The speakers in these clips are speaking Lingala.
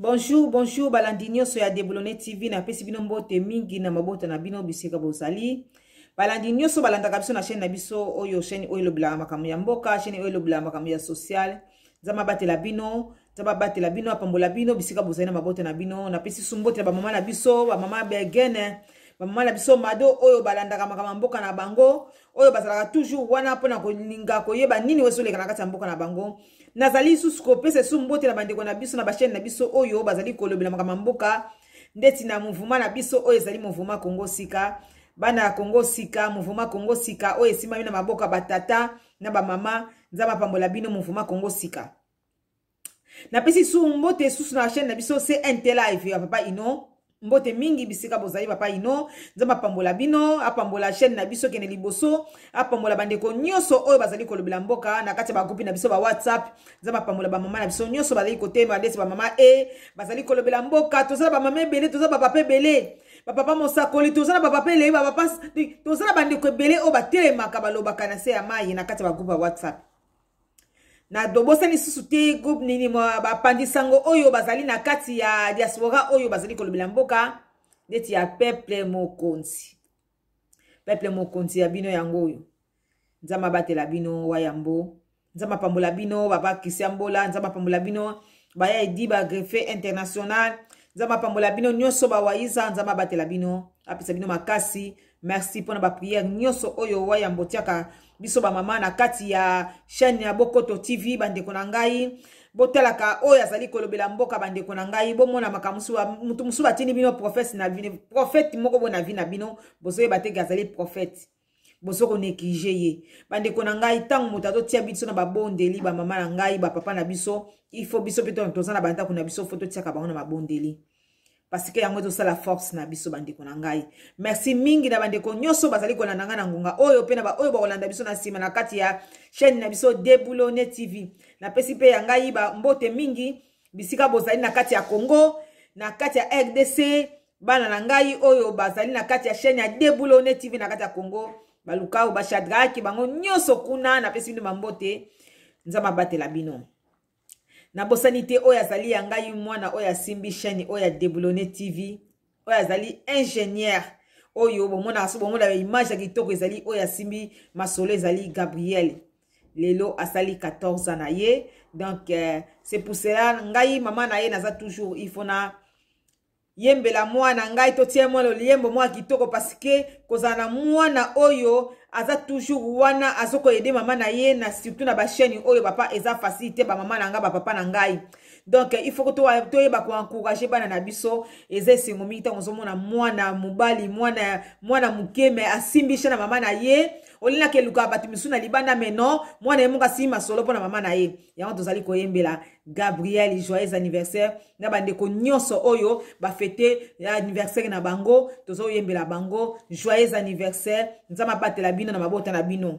bonjour bonjour balandi nyonso ya deblone tv napesi bino mbote mingi na mabota na bino bisika bozali balandi nyonso balandaka biso na chaîne na biso oyo chaîne oyo elobelaka makambo ya mboka chaîne oyo elobelaka makambo ya social nzambe abatela bino nzambe abatela bino apambola bino bisika bozali na mabota na bino napesi su mbotela bamama na biso bamama begene bamama na biso mado oyo balandaka makambo ya mboka na bango oyo bazalaka toujours wana mpona kolinga koyeba nini wesoleka na kati ya mboka na bango nazali lisusu kopesa esu mbotela bandeko na biso na bashaine na biso oyo bazali kolobela makambo ya mboka ndeti na mouvema na biso oyo ezali mouvema kongo sika bana ya kongo sika mouvema kongo sika oyo esimbami na maboko ya batata na bamama nzambe apambola bino mouvema kongo sika napesi su mbote susu na bashaine na biso cnt live ya papa ino mbote mingi bisika bozali papa ino nzambe apambola bino apambola chaîne na biso kende liboso apambola bandeko nyonso oyo bazali kolobela mboka na kati ya bagroupe na biso ba whatsapp nzambe apambola bamama na biso nyonso bazali kotemba ndesi bamama e bazali kolobela mboka tozala bamama ebele toza bapapa ebele bapapa mosakoli toza na bapapa elei bapapa toza na bandeko ebele oyo batelemaka balobaka na se ya mai na kati ya bagroupe ya whatsapp na dobosa lisusu te groupe nini bapandi sango oyo bazali na kati ya diaspora oyo bazali kolobela mboka ndeti ya peuple mokonzi peuple mokonzi ya bino yango oyo nzambe abatela bino wayambo nzambe apambola bino baba kristian mbola nzambe apambola bino baya edi bagrefe international nzambe apambola bino nyonso bawaiza nzambe abatela bino apesa bino makasi merci mpona bapriere nyonso oyo wayambo tiaka biso bamama na kati ya chaîne ya bokoto tv bandeko na ngai botalaka oyo azali kolobela mboka bandeko na ngai bomona makambo motu mosusu batindi bino profete na bino profete moko boye na vi na bino bozoyeba teke azali profete bozokoneglige ye bandeko na ngai ntango moto azotia biso na babondeli bamama na ngai bapapa na biso ifo biso mpe toza na bandako na biso fo totiaka bango na babondeli parceke yango ezosala force na biso bandeko na ngai merci mingi na bandeko nyonso bazali kolanda ngai na ngonga oyo mpe na baoyo bakolanda biso na nsima na kati ya chaîne na biso debulone tv napesi mpe ya ngai bambote mingi bisika bozali na kati ya congo na kati ya rdc bana na ngai oyo bazali na kati ya chaîne ya debulone tv na kati ya congo balukao bashadraki bango nyonso kuna napesi bino bambote nzambe abatela bino nabosani te oyo azali ya ngai mwana oyo asimbi chaine oyo ya deblone tv oyo azali ingénieur oyo bomonaka so bomona image ya kitoko ezali oyo asimbi masolo ezali gabriel lelo asali 14 ans na ye donc euh, c'est pour cela ngai mama na ye naza toujours il faut na yembela mwana ngai totie mwana liyembo moko ya kitoko parce que kozala na mwana oyo aza toujours wana azokoyede mama na ye na surtout na bachaîne oyo papa eza facile te bamama na ngai bapapa na ngai donc il faut toyeba koencourage bana na biso eza esengo mingi ntango ozomona mwana mobali mwana mwana moke me asimbisha na mama na ye olingaki elukaka bato misu na libanda me non mwana ye moko asimi masolo mpo na mama na ye yango tozali koyembela gabriel joyeux anniversaire na bandeko nyonso oyo bafete anniversaire na bango tozoyembela bango joyeux anniversaire nzambe apatela bino na mabota na bino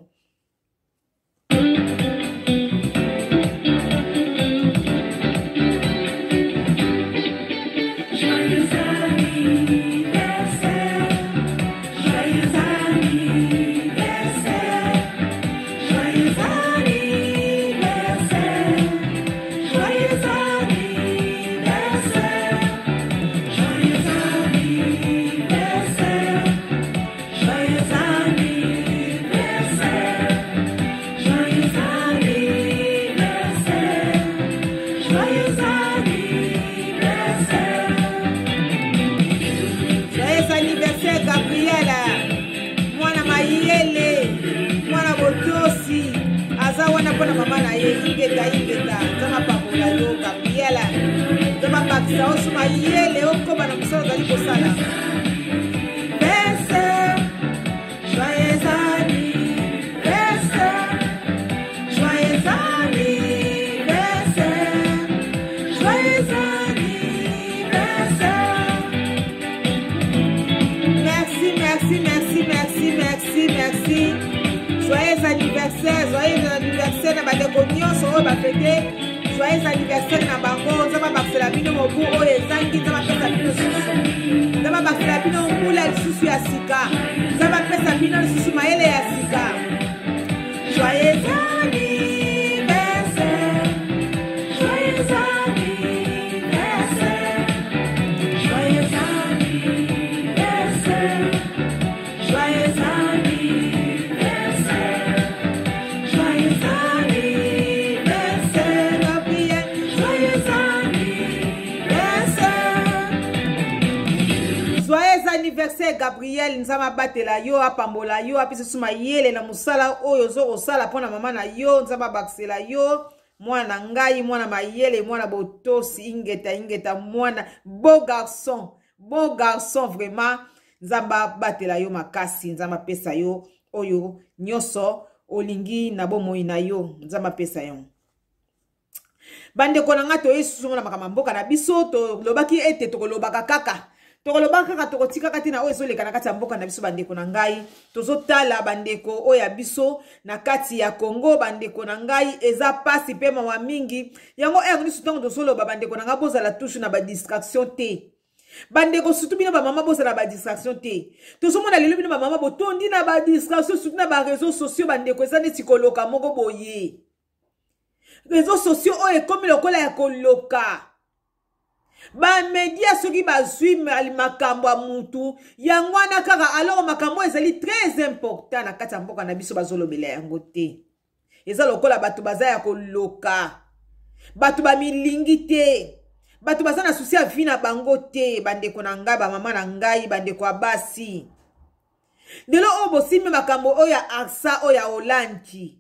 ingeta ingeta nzanga pakola yo kabiela nzanga bakisa osuma yele okoma na mosala ozali kosala oyo bafete joyes anniversaire na bango nzamba bakisela bino mobu oyo ezangi nzamba apesa bino susu nzamba bakisela bino mbula lisusu ya sika nzamba apesa bino lisusu mayele ya sika joyes anniversaire anniversaire gabriel nzambe abatela yo apambola yo apesa so mayele na mosala oyo ozokosala mpona mama na yo nzambe abakisela yo mwana ngai mwana mayele mwana botosi ingeta ingeta mwana beau garçon beau garçon vraiment nzambe abatela yo makasi nzambe apesa yo oyo nyonso olingi na bomoi na yo nzambe apesa yango bandeko na ngai toyei susu ngo na makambo ya mboka na biso tolobaki ete tokolobaka kaka tokoloba kaka tokotikaka te na oyo ezoleka na kati ya mboka na biso bandeko na ngai tozotala bandeko oyo ya biso na kati ya kongo bandeko na ngai eza mpasi mpe mawa mingi yango oyango nyonso ntango tozoloba bandeko na ngai bozala touche na badistraction te bandeko surtout bino bamama bozala badistraction te tozomona lelo bino bamama botondi na badistraction surtout na bareseau sociaux bandeko eza neti koloka moko boye réseau sociaux oyo ekomi lokola ya koloka bamedia soki bazwi makambo ya mutu yango wana kaka alors makambo ezali très important na kati ya mboka na biso bazolobela yango te eza lokola bato baza ya koloka bato bamilingi te bato baza na susi ya vi na bango te bandeko na ngai bamama na ngai bandeko ya basi lelo oyo bosimbi makambo oyo ya arsa oyo ya olandi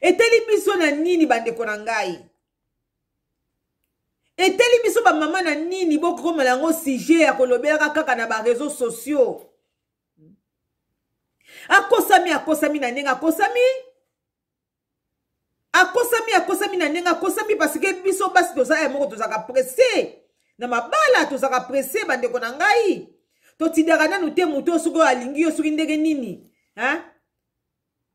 eteli biso na nini bandeko na ngai eteli biso bamama na nini bokomela yango sujet ya kolobelaka kaka na bareseau sociaux akosami akosami na ndenge akosami akosami akosami na ndenge akosami parceke biso basi tozala ya eh, moko tozalaka presse na mabala tozalaka presse bandeko na ngai totindaka nanu te motu oyo soki oyo alingi yo soki ndenge nini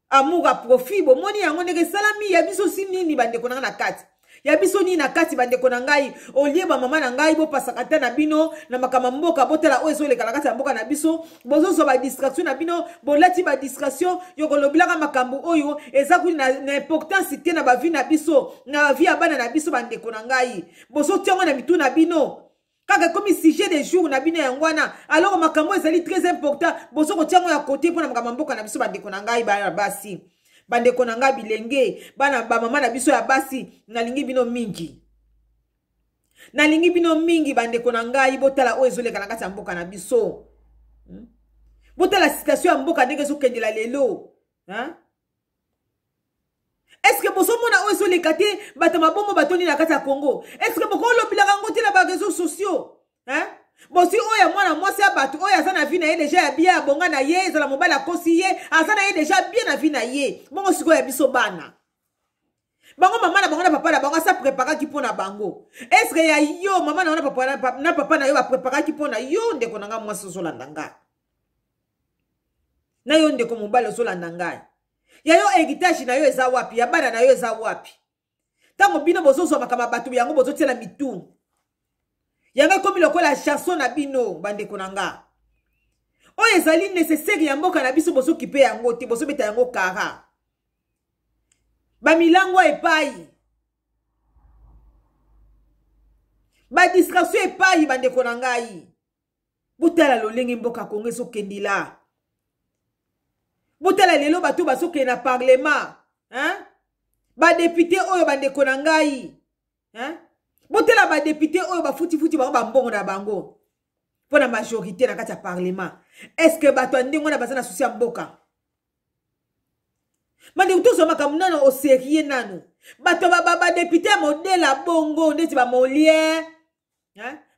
amour a profit bomoni yango ndenge esalami ya biso si nini bandeko na nga na kati ya biso nini na kati bandeko na ngai olie bamama na ngai bopasaka te na bino na makambo ya mboka botala oyo ezoleka na kati ya mboka na biso bozozwa badistraction na bino bolati badistraction yo kolobelaka makambo oyo eza kuni na importance te na bavi na biso na bavi ya bana na biso bandeko na ngai bozotiango na mitu na bino kaka ekomi sujet de jour na bino yango wana alors makambo ezali très important bozo kotiango ya kote mpo na makambo ya mboka na biso bandeko na ngai bana basi bandeko na ngai bilenge bana bamama na biso ya basi nalingi bino mingi nalingi bino mingi bandeko na ngai botala oyo ezoleka na kati ya mboka na biso hmm? botala situation ya mboka ndenge ezokendela lelo estce bozomona oyo ezoleka te bato mabongo batoni na kati ya congo estce bokolobelaka yango te na bareseau sociaux bosi oyo mwana mwasi ya bato oyo aza na vi na ye deja ya bie abonga na ye ezala mobali akosi ye aza na ye deja bie na vi na ye bongo sikoyo ya biso bana bango mama na bango na papa na bango asa preparaki mpo na bango eske ya yo mama na yo na papa na yo bapreparaki mpo na yo ndeko na ngai mwasi ozolanda ngai na yo ndeko mobali ozolanda ngai ya yo heritage na yo eza wapi ya bana na yo eza wapi ntango bino bozozwa makambo ya bato yango bozotiela mitungu yango ekomi lokola chanson na bino bandeko na nga oyo ezali nécessaire ya mboka na biso bozokipe yango te bozobeta yango kara bamilango epai badistraction epai bandeko na ngai botala lolenge mboka kongo ezokendela botala lelo bato bazokende na parlema badepute oyo bandeko na ngai hein? botela badepute oyo bafutifuti bango bambongo na bango mpo na majorité na kati ya parlement est ce que bato ya ndenge wana baza na susi ya mboka bandeko tozwa makambo nano oserie nano bato badepute ya modela bongo ndeti bamoliere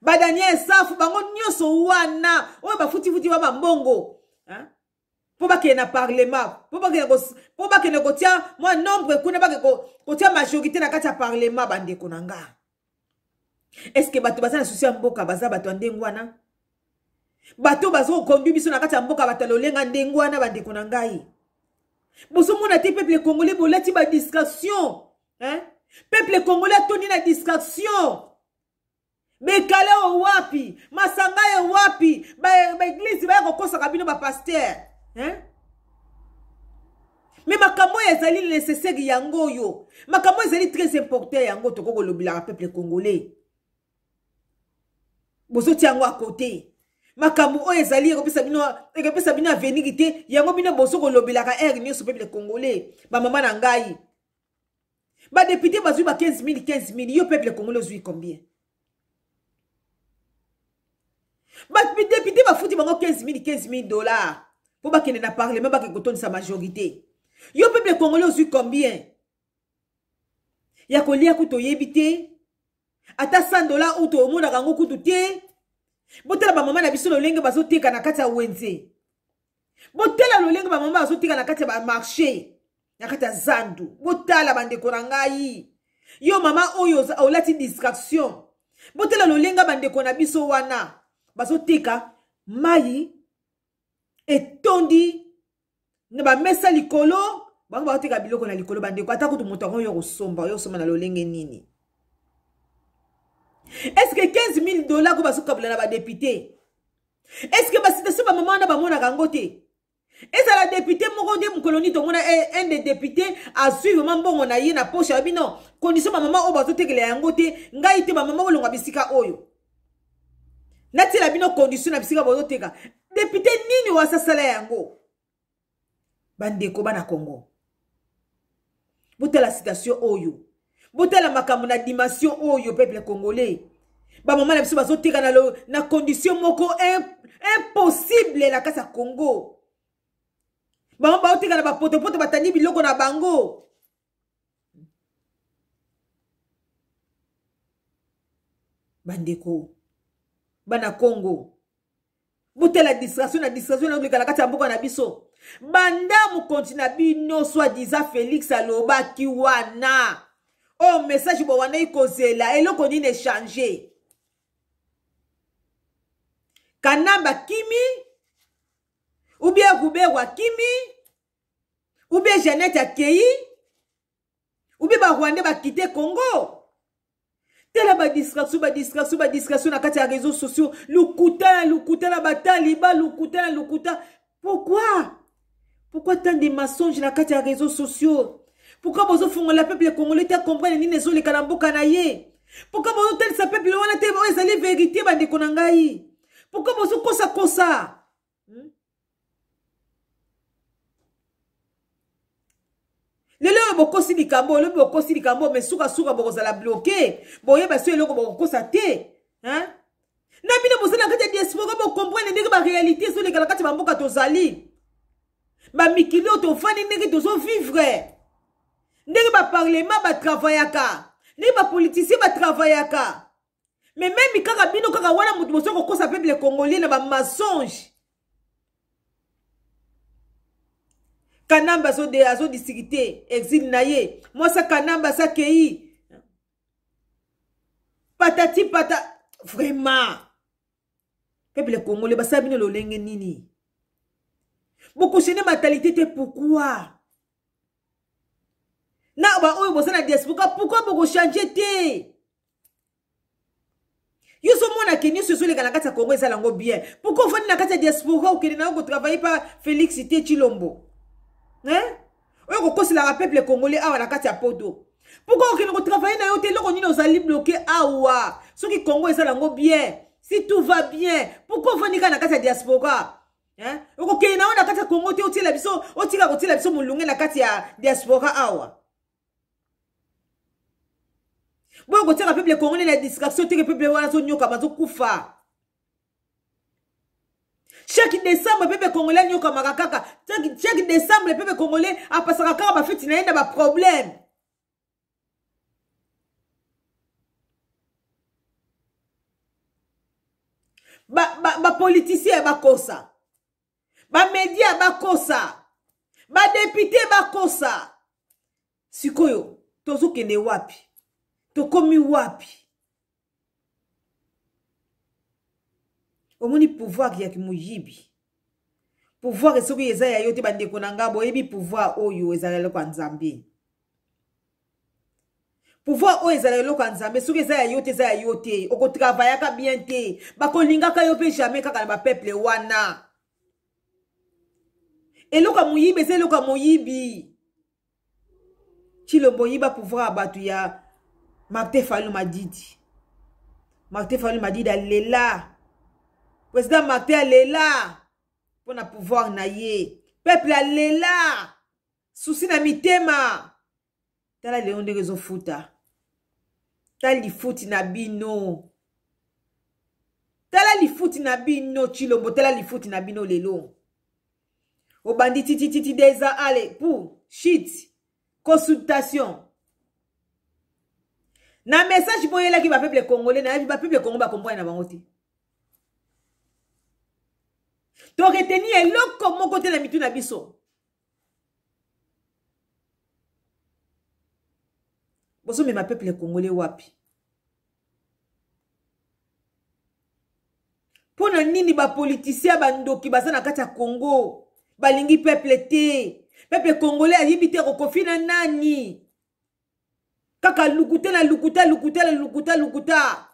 badaniel safu bango nyonso wana oyo bafutifuti ba bambongo mpo bakende na parlement mpo bakende kotia mwa nombre kuna bakende kotia majorité na kati ya parlement bandeko na ngai eske bato baza na susi ya mboka baza bato ya ndenge wana bato bazokondwi biso na kati ya mboka bato ya lolenga ndenge wana bandeko na ngai bozomona te peuple congolais bolati badiscration eh? peuple congolais atondi na distraction bekale owapi masanga ewapi baeglize baya kokosaka bino bapaster eh? me makambo oyo ezali nécessaire yango oyo makambo oyo ezali très important yango tokokolobelaka peuple congolais bozotia yango akote makambo oyo ezali ekopesa bino avenir te yango bino bozokolobelaka aire nyonso mpe bile congolais bamama na ngai badepute bazwi ba 15 000 15 000 yo mpe bile congolais ozwi combien badepute bafuti bango 15 000 15 000 dollar mpo bakende na parlement bake kotondisa majorité yo mpe bile congolais ozwi combien ya kolia kutu oyebi te ata 100 dollar utu omonaka yango kutu te botala bamama na biso lolenge bazoteka na kati ya wenze botala lolenge bamama bazoteka na kati ya bamarché na kati ya zandu botala bandeko na ngai yo mama oyo olati distraction botala lolenge bandeko na biso wana bazoteka mai etondi na bamesa likolo bango bazoteka biloko na likolo bandeko ata kutu moto yango yo kosomba yo kosomba na lolenge nini est ce que 15 000 dollar ko bazokabula na badepute est ce que basitation bamama wana bamonaka yango te ezala depute moko nde mokolo nini tomona eh, un de depute azwi vraimen mbongo na ye na poshe alobi non kondition bamama oyo bazotekela yango te ngai te bamama bolongwa bisika oyo natiela bino kondition na bisika bozoteka depute nini wasasala yango bandeko bana kongo botala citation oyo botala makambo na dimension oyo peuple congolais bamama na biso bazoteka na, na condition moko impossible na kasi ya congo bamama baoteka na bapotopoto batandi biloko na bango bandeko bana congo botela distraction na distraction naoleka na kati ya mboka na biso bandamu konti na bino soi diza félix alobaki wana oyo oh, message bo wana ekozela eloko nini echange kanamba kimi ubie ruberu akimi ubie janete akei ubie barwandais bakite congo tala badistraction badistraction badistraction na kati ya réseau sociaux lukuta na lukuta na bataliba lukuta na lukuta pourkui pourkui tant de mensonge na kati ya réseau sociaux pourkui bozofungola peuple congolais te comprendre nini ezoleka na mboka na ye pourkui bozotalisa peuple wana te oyo oh, ezali verité bandeko na ngai pourkui bozokosakosa hmm? lelo oyo bokosi likambo lobi bokosi likambo me sukasuka bokozala bloke boyeba so eloko bokokosa te na bino bozala na kati ya diaspora bocomprendre ndenge barealité ezoleka na kati ya bamboka tozali bamikili oyo tofandi ndenge tozovivre ndenge baparlema batravaillaka ndenge bapolitisien batravaillaka me meme kaka bino kaka wana moto mosusu kokosa peuple congolien na bamasonge kanamba azodisikite exile na ye mwasa kanamba asakei patati pata vraiment peuple congolais basala bino lolenge nini bokushene matalité te pourkui na baoyo boza na diaspora pourkoi bokochange te yo ozomonake nyonso ezoleka na kati ya kongo ezala yango bien pourkoi ovandi na kati ya diaspora okende na yo kotravaille pa félix te chilombo oyo kokoselaka peuple congolais awa na kati ya poto pourkoi okende kotravaille na yo te eloko nini ozali bloke awa soki kongo ezala yango bien si tout va bien pourkoi ovandi kaka na kati ya diaspora okokende na yo na kati ya kongo te otiela biso otika kotiela biso molunge na kati ya diaspora awa boyo kotiaka peuple congolais na distraction teke peuple wana azoyoka bazokufa chaque décembre peuple congolais anyokamaka kaka chaque décembre peuple congolais apasaka kaka bafeti na ye na baproblème bapolitisien ba, ba bakosa bamedia bakosa badepute bakosa sikoyo tozokende wapi tokomi wapi omoni pouvoir ya moyibi pouvoir soki eza ya yo te bandeko na nga boyebi pouvoir oyo ezala eloko ya nzambe pouvoir oyo ezala eloko ya nzambe soki eza ya yo te eza ya yo te okotravaillaka bien te bakolingaka yo mpe jamai kaka na bapeple wana eloko ya moyibi eza eloko ya moyibi cilombo oyiba pouvoir ya bato ya maptefalo madidi maptefalo madidi alela président mapte alela mpo na pouvoir na ye peuple alela susi na mitema tala lelo ndenge ezofuta tala lifuti na bino tala lifuti na bino chilombo tala lifuti na bino lelo obandi titititi deza ale pour shit consultation na message mpo oyelaki bapeuple congolais nayebi bapeuple congo bakomboane na bango te toreteni eloko moko te na mitu na biso bozomema peuple congolais wapi mpo na nini bapolitisien bandoki baza na kati ya congo balingi peuple te peuple congolais ayibi te kokofi na nani kaka lukutela lukutela lukutela lukutela lukutela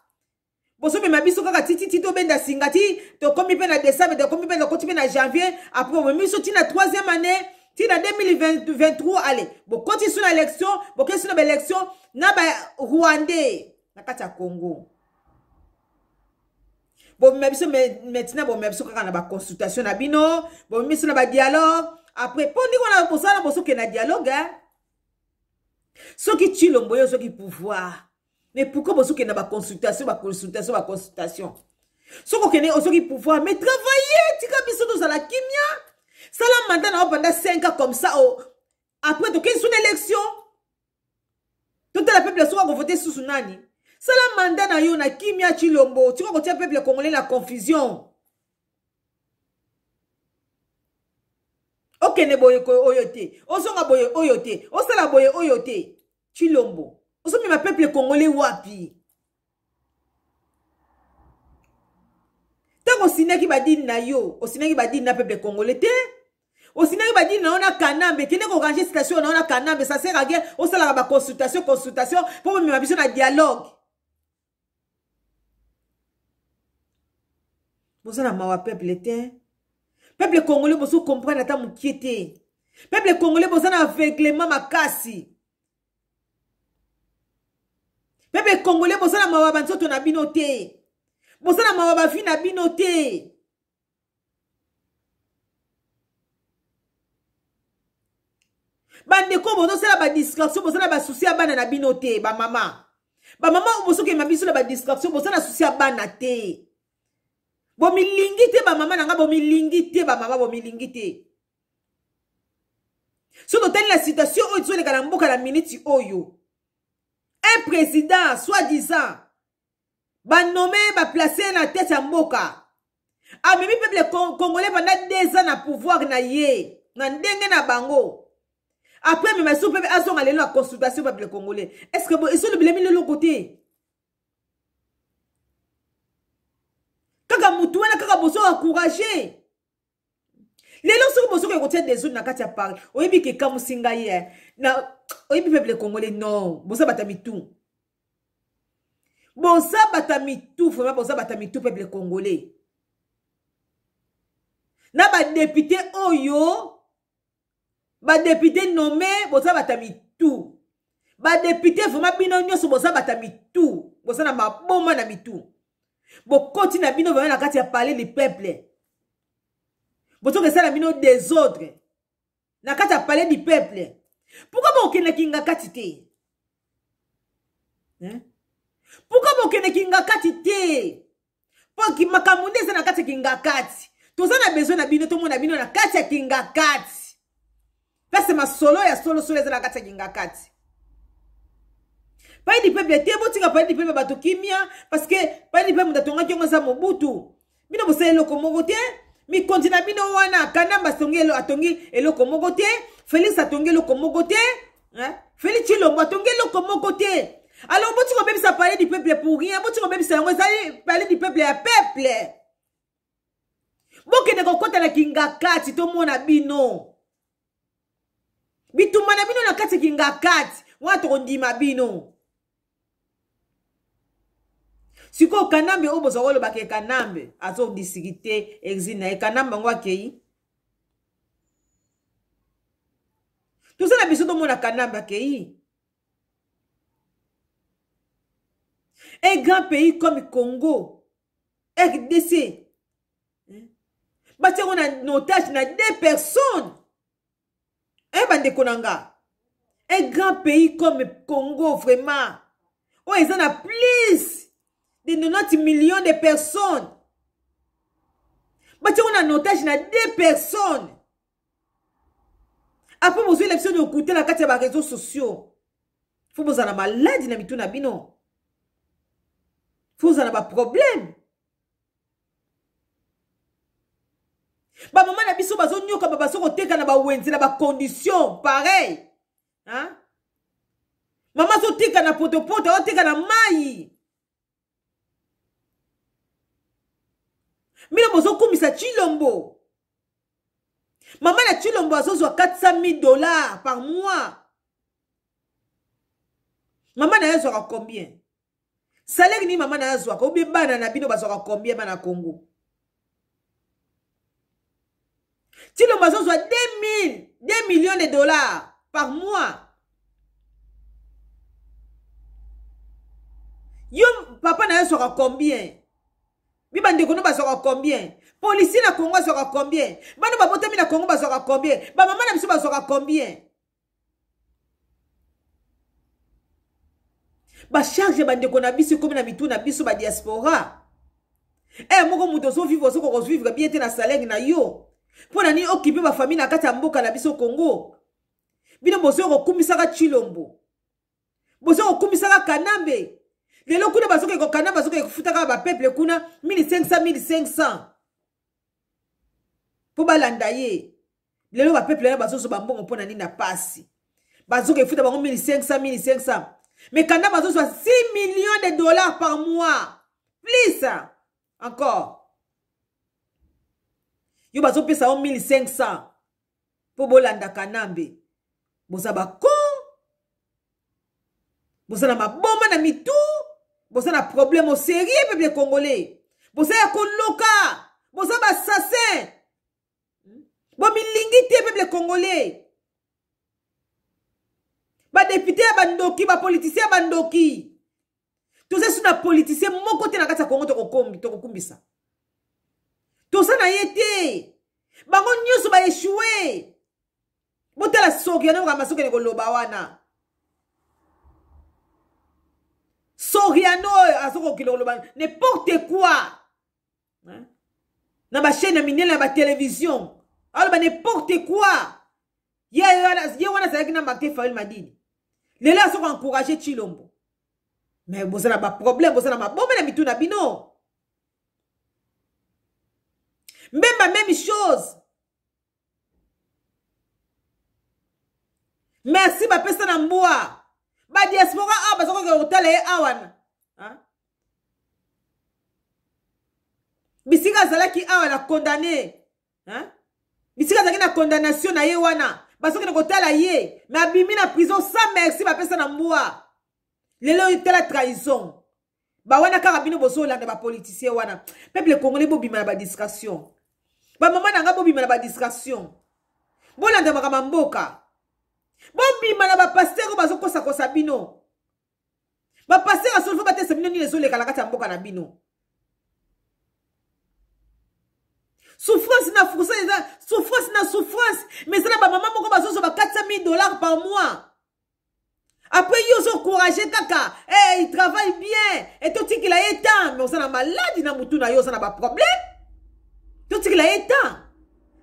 bozomema biso kaka ti titi tobenda singa ti tokomi mpe na décembre tokomi mpe tokoti mpe na janvier après omemi biso ti na troisième année ti na 2023 ale bokoti so na élection bokei so na baélection na barwandais na kati ya congo bomema biso maintenant bomema biso kaka na baconsultation na bino bomemi biso na badialogue après mpo ndenge wana bosala bosokende na dialogue soki tshilombo yo soki pouvoir mais pourquoi bozokende baconsultation baconsultation baconsultation soki okende osoki pouvoir mais travaille tika biso tozala kimia sala manda na yo banda 5 ans comme ça o oh. après tokei so na élection totala peuple soki akovote susu nani sala manda na yo na kimia tshilombo tika kotia peuple congolais na confusion okende boye oyo te ozonga boye oyo te osala boye oyo te tulombo ozomema peuple congolais wapi ntango osinaki badini na yo osinaki badini na peuple congolais te osinaki badini na yo na kanambe kende korange citation na yo na kanambe saserage osalaka baconsultation consultation mpo bomema biso na dialogue boza na mawa peuple te peuple congolais bozokomprendre ata mokie te peuple congolais boza na aveuglement makasi peuple congolais boza na mawa banzoto na bino te boza na mawa bavi na bino te bandeko bozosala badistraction bozala basusi ya bana na bino te bamama bamama bosokema biso na badistraction bozala susi ya bana te bomilingi te bamama na nga bomilingi te bamama bomilingi te so totali na situation oyo tozoleka na mboka na miniti oyo un président soi-disant banome baplace na tete ya mboka amemi peuple congolais pendant deux ans na pouvoir na ye na ndenge na bango après amema so mpe azonga lelo na consultation peuple congolais est ce que esolobelemi leloko te motu wana kaka bozoka encourage lelo soki bozoka ekotia desordre na kati ya paris oyebi kekamusi ngai ye eh. oyebi peuple congolais non boza bata mitu boza bata mitu vraimen boza bata mitu peuple congolais na badepute oyo badepute nome boza bata mitu badepute vraimen bino nyonso boza bata mitu boza na maboma na mitu bokoti na bino vraimen na kati ya parler le peuple bozoki esala bino désordre na kati ya palais du peuple pourkui bokendaki nga kati te pourkui bokendaki nga kati te mpoki makambo nde eza na kati ya kingakati toza na besoin na bino tomona bino na kati ya kingakati place masolo ya solosolo eza na kati ya kingakati paye lipembe te botika paye lipembe bato kimia parceke paye lipembe moto atongaki yango aza mobutu bino bosala eloko moko te mikonzi na bino wana kanamba atongi eloko moko te félix atongi eloko moko te félix chilombo atongi eloko moko te alors boti kobebisa parler du peuple pour rien boti kobebisa yango ezali parler du peuple ya peuple bokende kokɔta na kinga kati tomona bino bitumba na bino na kati ya kinga kati wana tokondima bino sikoyo kanambe oyo bozwa kolobaka ekanambe azodisiki te exil na ye kanambe yango akei toza na biso tomona kanambe akei un e grand pays comme congo rdc batia yango na otage na deux personnes eh bandeko na nga un e grand pays comme congo vraiment oyo eza na plus de 90 millions de personnes batiango na notage na deux personnes apres bozwi na biso nokute na kati ya bareseau sociaux fo bozala na maladi na mitu na bino fo bozala na baproblème bamama na biso bazonyoka babaso koteka na bawenze na bacondition pareil mama azoteka na potopoto azoteka oh, na mai mbino bozokumisa chilombo mama na chilombo azozwa 400 dollars par mois mama na ye azwaka combien salaire nini mama na ye azwaka obie bana na bino bazwaka combien bana congo chilombo azozwa 2000 2 millions de dollars par mois yo papa na ye azwaka combien mi bandeko no bazwaka combien polisi na kongo azwaka combien bana babotami na kongo bazwaka combien bamama na biso bazwaka combien basharge bandeko na biso ekomi na mitu na biso badiaspora e eh, moko moto ozovivre ozokokozvivre bien te na salere na yo mpo na nini okipe bafamile na kati ya mboka na biso kongo bino bozoki kokumisaka chilombo bozoki kokumisaka kanambe lelo kuna bazoki kokanda bazoki kofuta kaka bapeple kuna 1500 1500 mpo balanda ye lelo bapeple na bazozwa bambongo mpona nini na pasi bazoki efuta bango 1500 1500 mais kanda bazozwa 6 millions de dollars par mois plus encore yo bazopesa yo 1500 mpo bolandaka nambe boza bako boza na maboma na mitu boza na problème au sérieux peuple congolais boza ya koloka boza baassasin bomilingi te peuple congolais badepute ya bandoki bapolitisien ya bandoki toza su na politisien moko te na kati ya kongo tokokumbisa toza na ye te bango nyonso baeshue botala soki yanokokamba soki ekoloba wana soriano oyo azokokila koloba neporte quoi na bashaine ya minene ya batelevizion aloba neporte quoi ye wana azalaki na martin fail madini lelo azoko encourage chilombo me boza na baproblème boza na mabombe na mitu na bino même ba même chose merci bapesa na mbwa badiaspora awa ah, baza koke kotala ye awana bisika azalaki awa na condamne bisika azalaki na condamnation na ye wana bazokende kotala ye me abimi na prison sans merci bapesa na mbwa lelo oyo tala trahison bawana kaka bino bozolanda bapolitisien wana peuple congolais bobima na badistraction bamama na ngai bobima na badistraction bolanda makambo mboka bobima na bapaster oyo bazokosakosa bino bapaster asolifo batesa bino nini ezoleka na kati ya mboka na bino souffrance na souffrance eza souffrance na souffrance mais eza na bamama moko bazozwa ba 400000 dollars par mois après yo ozokourage kaka hey, eh, travaille bien e totikela ye temps mais oza na maladi na motu na yo oza na baproblème totikela ye temps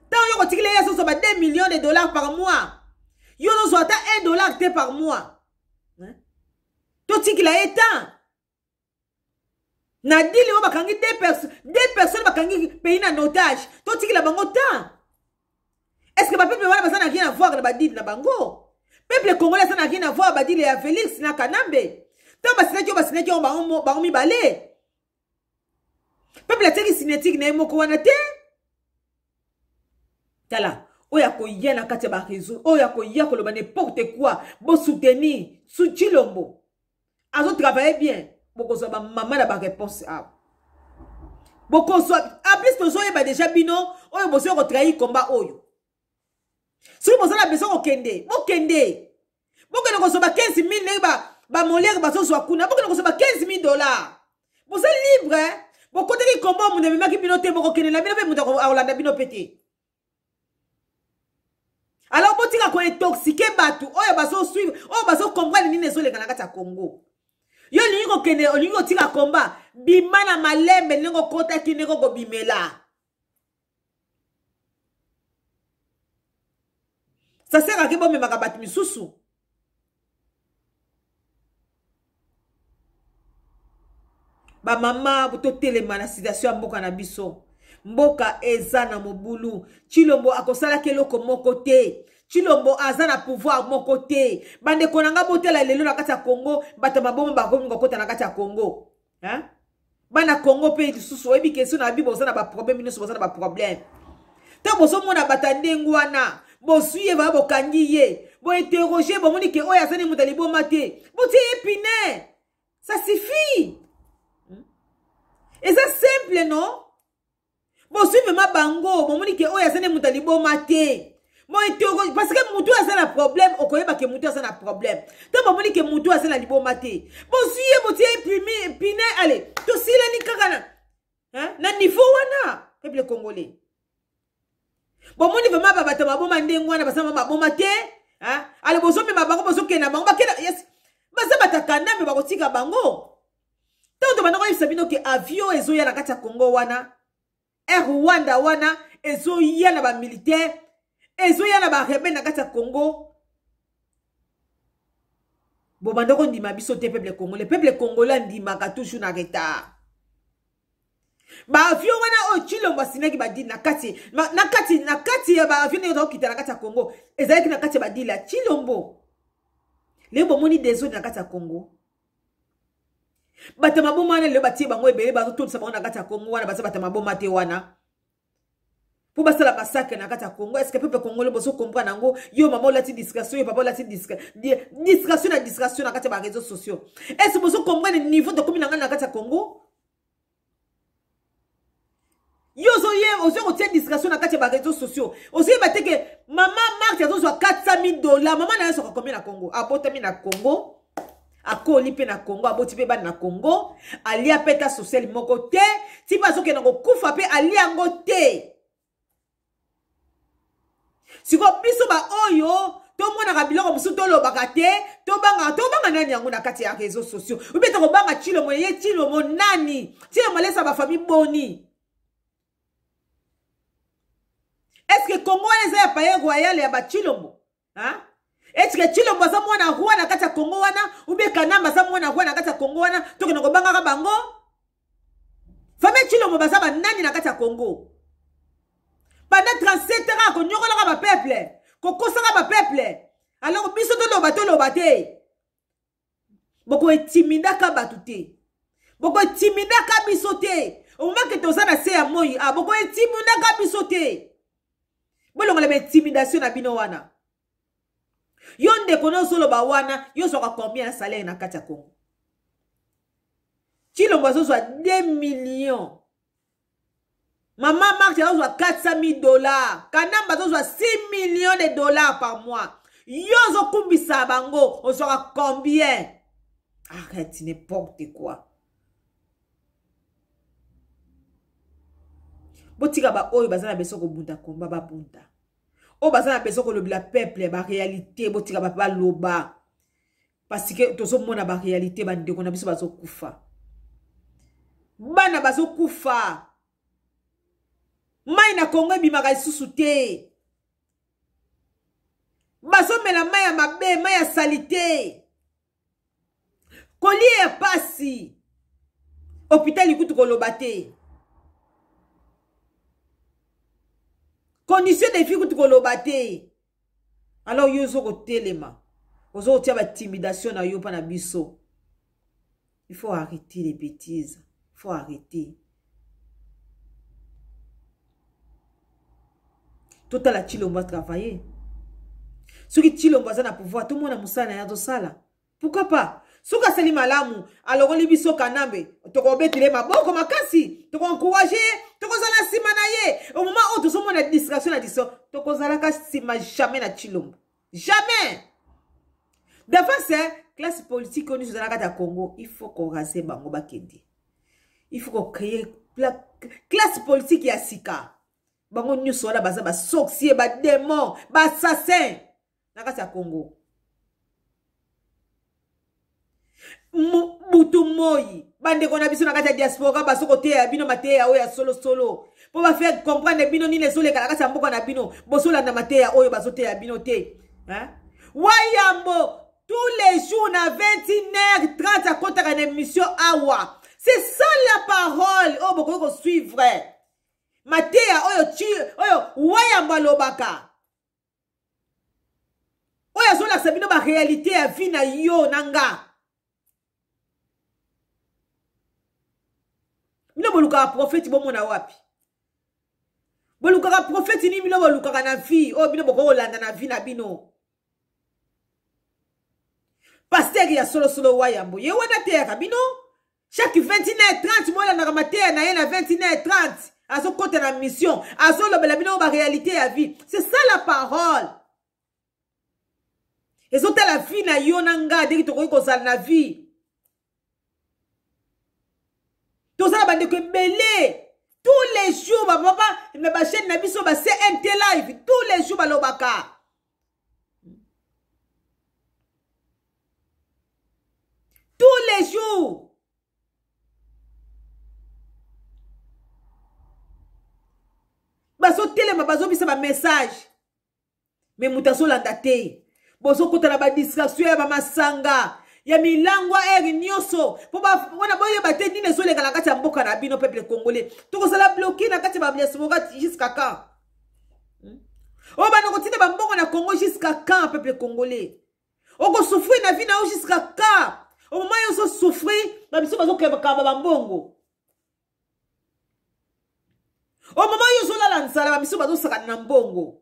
ntango yo kotikela ye azozwa ba 2 millions de dollars par mois yo nozwa ata 1 dollar te par mois totikila ye temps na dili oyo bakangi deux personnes bakangi pays na notage totikila bango temps estce que bapeple wana baza na rien à voir na badili na bango peple congolais aza na rien à voir badili ya félix na kanambe ntango basinaki oyo basinaki yango bango mibale peple atiaki sinétique na ye moko wana te tala oyo akoya na kati ya bareseau oyo akoya koloba nimporte quoi bosoutenir suti lombo azotravaille bien bokozwa bamama na bareponse awa ah. bokozwa aplis tozoyeba deja bino oyo bozwi kotrahir komba oyo soki bozala beso kokende bokende bokende kozwa ba 15 000 ndenge bamoliere bazozwa kuna bokende kozwa ba 15 000 dollar boza libre bokotaki komba omundu amemaki bino te bokokende na bino mpe moto akolanda bino mpe te alors botika kointoxike bato oyo bazosuivre oyo bazocomprendre nini ezoleka na kati ya congo yo olingi kokende olingi kotika komba bima na malembe ndenge okotaki ndenge okobimela saseraki bomemaka bato misusu bamama totelema na situation ya mboka na biso mboka eza na mobulu chilombo akosalaki eloko moko te chilombo aza na pouvoir moko te bandeko na nga botela lelo na kati ya kongo bato mabomo bakomi kokota na kati ya kongo bana kongo mpe lisusu oyebi keso na bi boza na baproblème nyonso boza na baproblème to bozomona bata ndenge wana bosui ye baa bokangi ye bointerroge bomoni ke oyo aza ni moto aliboma te botie ye pine ça suffit hmm? eza simple non bosuvema bango bomoni ke oyo aza nde moto aliboma te parce ke motu aza na problème okoyeba ke motu aza na problème to bomoni ke motu aza na liboma te bozwi ye botie ye pine ale tosilani kaka na na niveau wana peple congolais bomoni vraimen babato baboma ndenge wana basama baboma te ale bozomema bango bozokenda bango baza batakanda me bakotika bango ntango to banda koyebisa bino ke avion ezoya na kati ya congo wana air rwanda wana ezoya na bamilitaire ezoya na barebele na kati ya congo bobanda kondima biso te peuple congolais peuple congolais andimaka toujours na retard baavio wana oyo cilongo asinaki badile na kati na kati na kati ya baavio ndenge tokokita na kati ya congo ezalaki na kati ya badile ya cilombo leo bomoni desone na kati ya congo bato maboma wana lelo batie bango ebele bazotondisa bango na kati ya kongo wana baza bato maboma te wana mpo basala masakre na kati ya kongo estce peuple congolais bozokomprendre yango yo mama olati discrétion yo papa olati discrétion na discrétion na kati ya bareseau sociaux estce bozokomprendre niveau tokomi na ngai na kati ya kongo yo ozoyeba ozoya kotia discrétion na kati ya bareseau sociaux ozoyeba te ke mama marte azozwa 400 000 dollar mama na yo azoka komi na kongo abotami na kongo akoli mpe na kongo aboti mpe bana na kongo alia mpe ta sosiali moko te ti mpe azokenda kokufa mpe alia yango te sikoyo biso baoyo tomonaka biloko mosusu tolobaka te tobangaka tobanga nani yango na kati ya réseau sociaux obe ta kobanga tilomo ye tilomo nani tilomo alesa bafami boni estce que kongo wana eza ya paye royale ya batilomo eske cilombo aza mwana roi na kati ya kongo wana ube kanamba aza mwana roi na kati ya kongo wana tokende kobangaka bango fami cilombo baza banani na kati ya kongo pendant 37 ans akonyongolaka bapeple kokosaka bapeple alors biso toloba toloba te bokoetimidaka bato te bokoetimidaka biso te omake toza na se ya moi a bokoetimidaka biso te bolongola baintimidation na bino wana yo ndeko nozoloba wana yo ozwaka combien ya salaire na kati ya congo cilongo azozwa 2 million mama marti azozwa 400 000 dollar kanamba azozwa 6 million de dollar par mois yo ozokumbisa bango ozwaka combien arrête n'importe quoi botika baoyo baza na biso kobunda komba babunda oyo baza na besoin kolobela peuple barealité botika bape baloba parceke tozomona barealité bandeko na biso bazokufa bana bazokufa mai na kongo ebimaka lisusu te bazomela mai ya mabe mai ya sali te kolia ya pasi hôpital ekutu koloba te condition defi kuti koloba te alors yo ozokotelema ozokotia baintimidation na yo mpa na biso il faut arrêter les bêtises il faut arrêter totala chilombo atravaye soki chilombo aza na pouvoir tomona mosala na ye azosala pourkoi pas soki asali malamu alongoli biso kanambe tokobetela ye maboko makasi tokoencourage ye ye au moment oyo tozomona distraction na biso tokozalaka nsima jamais na chilombo jamais davance classe politique oyo nyonso eza na kati ya congo ifo korase bango bakende ifo kocreye classe politique ya sika bango nyonso wana baza basorcier bademon baasassin na kati ya congo butu moi bandeko na biso na kati ya diaspora baso koteya bino mateya oyo ya solosolo mpo bafere comprendre bino nini ezolekala kati ya mboka na bino bozolandama te ya oyo bazoteya bino te wayambo tous les jours na 21h30 akɔtaka na émission awa c'est ça la parole oyo oh, bokoki kosuivre mateya oyo oyo wayambo alobaka oyo azolakisa bino baréalité ya vi na yo na nga bino bolukaka profete bomona wapi bolukaka profeti nini bino bolukaka na vie oyo oh, bino bokokolanda na vie na bino paster ya solosolo wa yambo ye wana teyaka bino chaque 21h30 molandaka mateya na ye na 21h30 azokɔta na mission azolobela bino baréalité ya vie c'est ça la parole ezotala vie na yo na ngai ndenge tokoki kozala na vie tozala bandeko ebele tous les jours bamama na bachaine na biso ba cnt live tous les jours balobaka tous les jours bazotelema bazobisa bamessage me moto azolanda te bozokota na badistraction ya bamasanga ya milangwa ere nyonso mpona boyeba te nini ezoleka na kati ya mboka na bino peuple congolais tokozala bloke na kati ya bamiasimoka jusqu'à quand hmm? oyo bana kotinda bambongo na congo jusqu'à quand peuple congolais okosufrir na vi na yo jusqu'à quand omoma nyonso sufrir bamiso bazokebakaba bambongo omoma nyonso olala nzala bamiso bazosakana na mbongo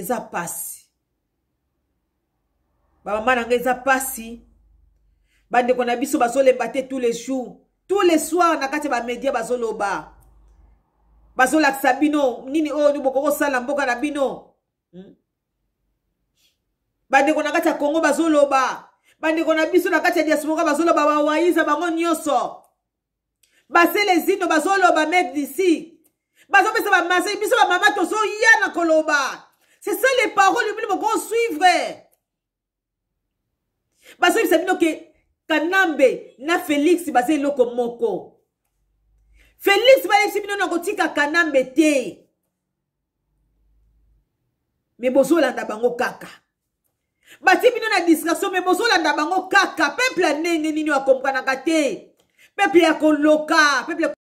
eza pasi bamama na ngai eza pasi bandeko na biso bazolemba te tous les jours tous les soirs na kati ya bamédia bazoloba bazolakisa bino nini oyo ni bokokosala mboka na bino hmm? bandeko na kati ya kongo bazoloba bandeko na biso na kati ya diaspora bazoloba bawaiza bango nyonso basele zindo bazoloba medisi bazopesa bamasei biso bamama tozoya na koloba c'est ça les paroles bino bokosuivre bazobisa bino ke kanambe na félix baza eloko moko félix balebisi bino na kotika kanambe te me bozolanda bango kaka batie bino na distraction me bozolanda bango kaka peuple ya ndenge nini akomokanaka te peuple ya koloka peuple